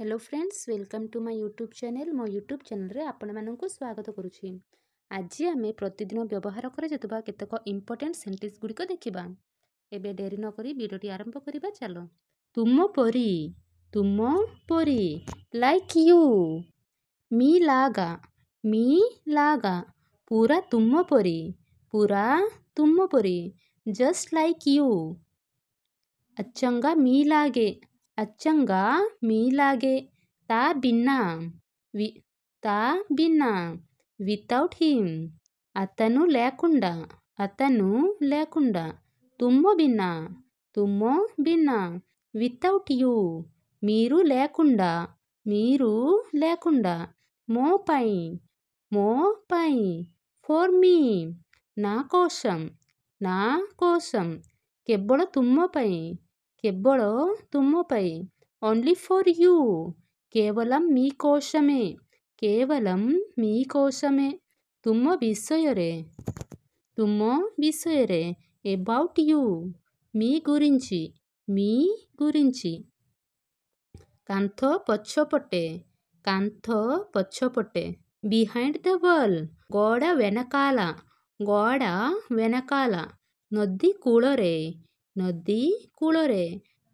Hello friends welcome to my YouTube channel ମୋ YouTube ଚ୍ୟାନେଲ୍ରେ ଆପଣମାନଙ୍କୁ ସ୍ୱାଗତ କରୁଛି ଆଜି ଆମେ ପ୍ରତିଦିନ ବ୍ୟବହାର କରାଯାଉଥିବା କେତେକ ଇମ୍ପୋର୍ଟାଣ୍ଟ ସେଣ୍ଟେନ୍ସଗୁଡ଼ିକ ଦେଖିବା ଏବେ ଡେରି ନକରି ଭିଡ଼ିଓଟି ଆରମ୍ଭ କରିବା ଚାଲ ତୁମ ପରି ତୁମ ପରି ଲାଇକ୍ ୟୁ ମି ଲାଗା ମି ଲାଗା ପୁରା ତୁମ ପରି ପୁରା ତୁମ ପରି ଜଷ୍ଟ ଲାଇକ୍ ୟୁ ଅଚଙ୍ଗା ମି ଲାଗେ అచ్చంగా మీలాగే తా భిన్నా వి తా భిన్నా వితౌట్ హిమ్ అతను లేకుండా అతను లేకుండా తుమ్ము భిన్నా తుమ్మో భిన్నా వితౌట్ యూ మీరు లేకుండా మీరు లేకుండా మో పై ఫోర్ మీ నా కోసం నా కోసం తుమ్మో పై କେବଳ ତୁମ ପାଇଁ ఓన్లీ ఫర్ యూ కేవలం మీ కోసమే కేవలం మీ కోసమే తుమ్మ విషయరే తుమ్మ విషయరే అబౌట్ ୟୁ మీ గురించి మీ గురించి କାନ୍ଥ ପଛପଟେ କାନ୍ଥ ପଛପଟେ బిహైండ్ ద వర్ల్ గోడ వెనకాల గోడ వెనకాల నది కూలరే ನದಿ ಕೂಳರೆ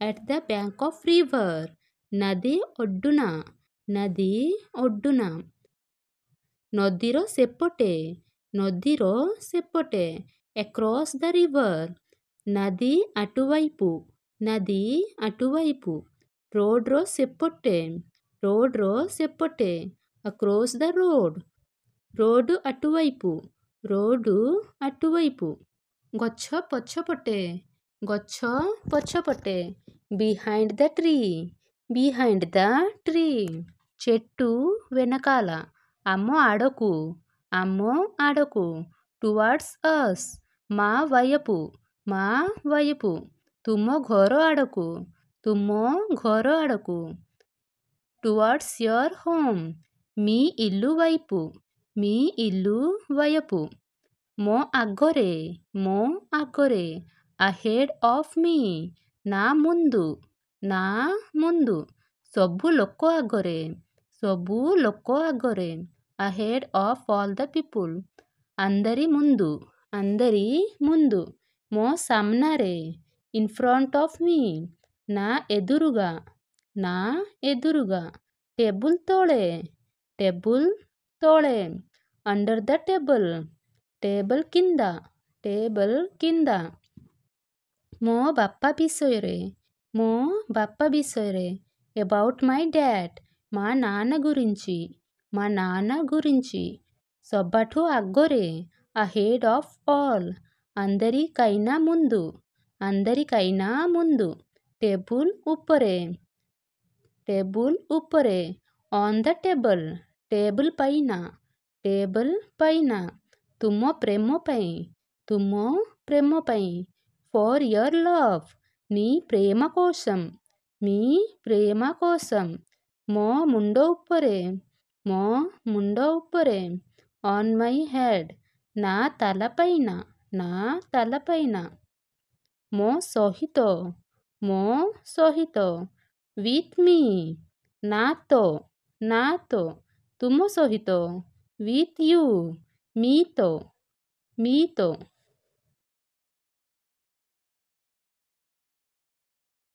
at the bank of river ನದಿ ಅಡ್ಡನಾ ನದಿ ಅಡ್ಡನಾ ನದಿರ ಸೇಪಟೆ ನದಿರ ಸೇಪಟೆ ಅಕ್ರಸ್ ದ ರೀರ್ ನದಿ ಅಟುವೈಪು. ನಾ ಆಟುವಾಯಪು ರೋಡ್ರ ಸೇಪಟೆ ರೋಡ್ರ ಸೇಪಟೆ ಅಕ್ರಸ್ ದ ರೋಡ್ ರೋಡ್ ಆಟುವಾಯಪು ರೋಡ್ ಆಟುವೈಪು ಗೇ ଗଛ ପଛପଟେ behind the tree behind the tree చెట్టు వెనకాల అమ్మ ఆడకు అమ్మ ఆడకు టువార్డ్స్ అస్ మా వైపు మా వైపు ତୁମ ଘର ଆଡ଼କୁ ତୁମ ଘର ଆଡ଼କୁ ଟୁୱାର୍ଡ଼ସ୍ ୟର୍ ହୋମ୍ మీ ఇల్లు వైపు మీ ఇల్లు వైపు ମୋ ଆଗରେ ମୋ ଆଗରେ అహేడ్ ఆఫ్ మీ ନା ముందు ନା ముందు ସବୁ ଲୋକ ଆଗରେ ସବୁ ଲୋକ ଆଗରେ ahead of all the people అందరి ముందు అందరి ముందు ମୋ ସାମ୍ନାରେ ఇన్ ఫ్రంట్ ఆఫ్ మీ నా ఎదురుగా నా ఎదురుగా టేబుల్ తోళే టేబుల్ తోళే అండర్ ద టేబుల్ టేబుల్ కింద టేబుల్ కింద ମୋ ବାପା ବିଷୟରେ ମୋ బాప్ప బిసోరే అబౌట్ మై డాడ్ మా నాన్న గురించి మా నాన్న గురించి సొబ్బటు అగ్గొరే అహెడ్ ఆఫ్ ఆల్ అందరికైనా ముందు అందరికైనా ముందు టేబుల్ ఉప్పరే టేబుల్ ఉప్పరే ఆన్ ద టేబుల్ టేబుల్ పైన టేబుల్ పైన తుమ్మ ప్రేమపై తుమ్మ ప్రేమపై ఫర్ యువర్ లవ్ మీ ప్రేమ కోసం మీ ప్రేమ కోసం మో ముండో ఉప్పరే మో ముండో ఉప్పరే ఆన్ మై హెడ్ నా తలపైన నా తలపైన మో సహిత మో సహిత విత్ మీ నాతో నాతో తుమ సహిత విత్ యూ మీతో మీతో